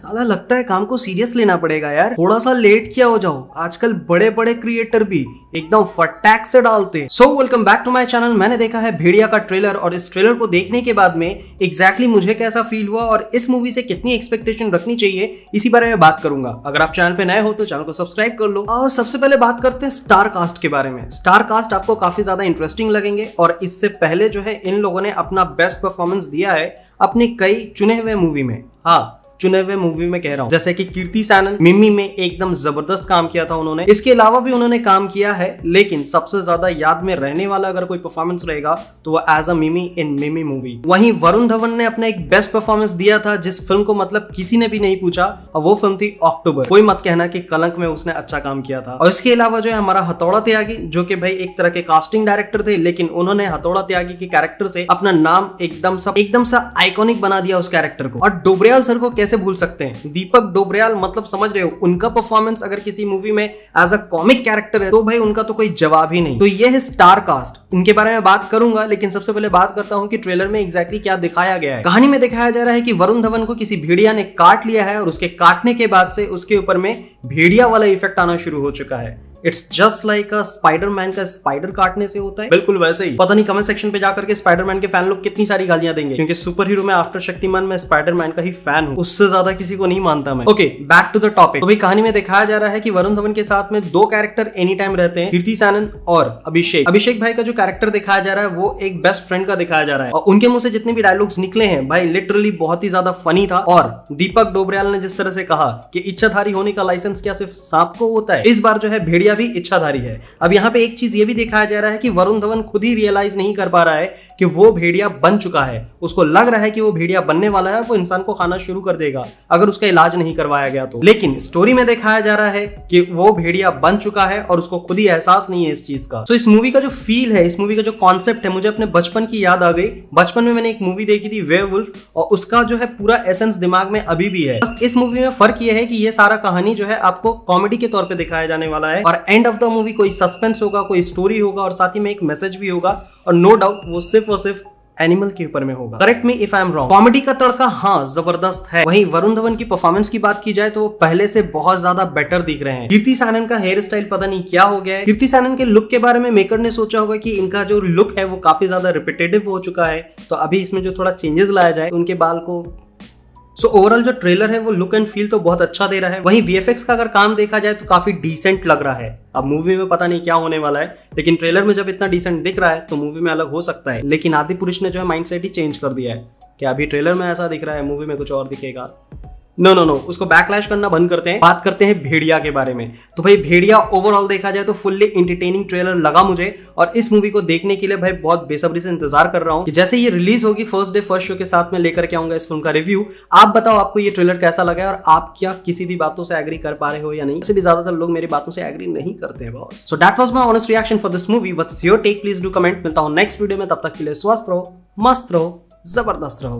साला लगता है काम को सीरियस लेना पड़ेगा यार थोड़ा सा लेट किया हो जाओ आजकल बड़े बड़े क्रिएटर भी एकदम फटैक से डालते so welcome back to my channel मैंने देखा है भेड़िया का ट्रेलर और इस ट्रेलर को देखने के बाद में एग्जैक्टली exactly मुझे कैसा फील हुआ और इस मूवी से कितनी एक्सपेक्टेशन रखनी चाहिए इसी बारे में बात करूंगा अगर आप चैनल पे नए हो तो चैनल को सब्सक्राइब कर लो और सबसे पहले बात करते हैं स्टार कास्ट के बारे में स्टार कास्ट आपको काफी ज्यादा इंटरेस्टिंग लगेंगे और इससे पहले जो है इन लोगों ने अपना बेस्ट परफॉर्मेंस दिया है अपनी कई चुने हुए मूवी में हाँ चुने हुए मूवी में कह रहा हूँ जैसे की कीर्ति सैनन मिम्मी में एकदम जबरदस्त काम किया था उन्होंने इसके अलावा भी उन्होंने काम किया है लेकिन सबसे ज्यादा याद में रहने वाला अगर कोई परफॉर्मेंस रहेगा तो वो एज अ मिमी इन मिमी मूवी वहीं वरुण धवन ने अपना एक बेस्ट परफॉर्मेंस दिया था जिस फिल्म को मतलब किसी ने भी नहीं पूछा और वो फिल्म थी अक्टूबर कोई मत कहना कि कलंक में उसने अच्छा काम किया था और इसके अलावा जो है हमारा हथौड़ा त्यागी जो कि भाई एक तरह के कास्टिंग डायरेक्टर थे लेकिन उन्होंने हथौड़ा त्यागी के कैरेक्टर से अपना नाम एकदम सा एकदम सा आइकॉनिक बना दिया उस कैरेक्टर को और डोबरियाल सर को कैसे कैसे भूल सकते हैं दीपक डोबरियाल मतलब समझ रहे हो उनका परफॉर्मेंस अगर किसी मूवी में एज अ कॉमिक कैरेक्टर है तो भाई उनका तो कोई जवाब ही नहीं तो ये है स्टार कास्ट इनके बारे में बात करूंगा लेकिन सबसे पहले बात करता हूँ कि ट्रेलर में एग्जैक्टली क्या दिखाया गया है कहानी में दिखाया जा रहा है कि वरुण धवन को किसी भेड़िया ने काट लिया है और उसके काटने के बाद से उसके ऊपर में भेड़िया वाला इफेक्ट आना शुरू हो चुका है it's just like a man का स्पाइडर काटने से होता है बिल्कुल वैसे ही पता नहीं कमेंट सेक्शन पे जाकर के मैन के फैन लोग कितनी सारी गालियां देंगे क्योंकि सुपर हीरो में आफ्टर शक्तिमान मैं मैन का ही फैन हूँ उससे ज्यादा किसी को नहीं मानता मैं okay back to the topic अभी कहानी में दिखाया जा रहा है कि वरुण धवन के साथ में दो कैरेक्टर एनी टाइम रहते हैं कीर्ति सैनन और अभिषेक अभिषेक भाई का जो कैरेक्टर दिखाया जा रहा है वो एक बेस्ट फ्रेंड का दिखाया जा रहा है और उनके मुंह से जितने भी डायलॉग्स निकले हैं भाई लिटरली बहुत ही ज्यादा फनी था और दीपक डोबरियाल ने जिस तरह से कहा कि इच्छाधारी होने का लाइसेंस क्या सिर्फ सांप को होता है इस बार जो है भेड़िया गुड़िया भी इच्छाधारी है अब यहाँ पे एक चीज ये भी दिखाया जा रहा है कि वरुण धवन खुद ही रियलाइज नहीं कर पा रहा है कि वो भेड़िया बन चुका है उसको लग रहा है कि वो भेड़िया बनने वाला है वो इंसान को खाना शुरू कर देगा अगर उसका इलाज नहीं करवाया गया तो लेकिन स्टोरी में दिखाया जा रहा है कि वो भेड़िया बन चुका है और उसको खुद ही एहसास नहीं है इस चीज का तो इस मूवी का जो फील है इस मूवी का जो कॉन्सेप्ट है मुझे अपने बचपन की याद आ गई बचपन में मैंने एक मूवी देखी थी वेव और उसका जो है पूरा एसेंस दिमाग में अभी भी है बस इस मूवी में फर्क यह है कि ये सारा कहानी जो है आपको कॉमेडी के तौर पर दिखाया जाने वाला है और और एंड ऑफ द मूवी कोई सस्पेंस होगा कोई स्टोरी होगा और साथ ही में एक मैसेज भी होगा और नो डाउट वो सिर्फ और सिर्फ एनिमल के ऊपर में होगा correct me if I am wrong comedy का तड़का हाँ जबरदस्त है वहीं वरुण धवन की परफॉर्मेंस की बात की जाए तो वो पहले से बहुत ज्यादा बेटर दिख रहे हैं कीर्ति सैनन का हेयर स्टाइल पता नहीं क्या हो गया है कीर्ति सैनन के लुक के बारे में मेकर ने सोचा होगा कि इनका जो लुक है वो काफी ज्यादा रिपीटेटिव हो चुका है तो अभी इसमें जो थोड़ा चेंजेस लाया जाए उनके बाल को सो so, ओवरऑल जो ट्रेलर है वो लुक एंड फील तो बहुत अच्छा दे रहा है वहीं वीएफएक्स का अगर काम देखा जाए तो काफी डिसेंट लग रहा है अब मूवी में पता नहीं क्या होने वाला है लेकिन ट्रेलर में जब इतना डिसेंट दिख रहा है तो मूवी में अलग हो सकता है लेकिन आदि पुरुष ने जो है माइंड ही चेंज कर दिया है क्या अभी ट्रेलर में ऐसा दिख रहा है मूवी में कुछ और दिखेगा नो नो नो उसको बैकलैश करना बंद करते हैं बात करते हैं भेड़िया के बारे में तो भाई भेड़िया ओवरऑल देखा जाए तो फुल्ली इंटरटेनिंग ट्रेलर लगा मुझे और इस मूवी को देखने के लिए भाई बहुत बेसब्री से इंतजार कर रहा हूँ जैसे ये रिलीज होगी फर्स्ट डे फर्स्ट शो के साथ में लेकर के आऊंगा इस फिल्म का रिव्यू आप बताओ आपको ये ट्रेलर कैसा लगा और आप क्या किसी भी बातों से एग्री कर पा रहे हो या नहीं इससे भी ज्यादातर लोग मेरी बातों से एग्री नहीं करते हैं boss so was my honest reaction for this movie what's your take please do comment मिलता हूँ नेक्स्ट वीडियो में तब तक के लिए स्वस्थ रहो मस्त रहो जबरदस्त रहो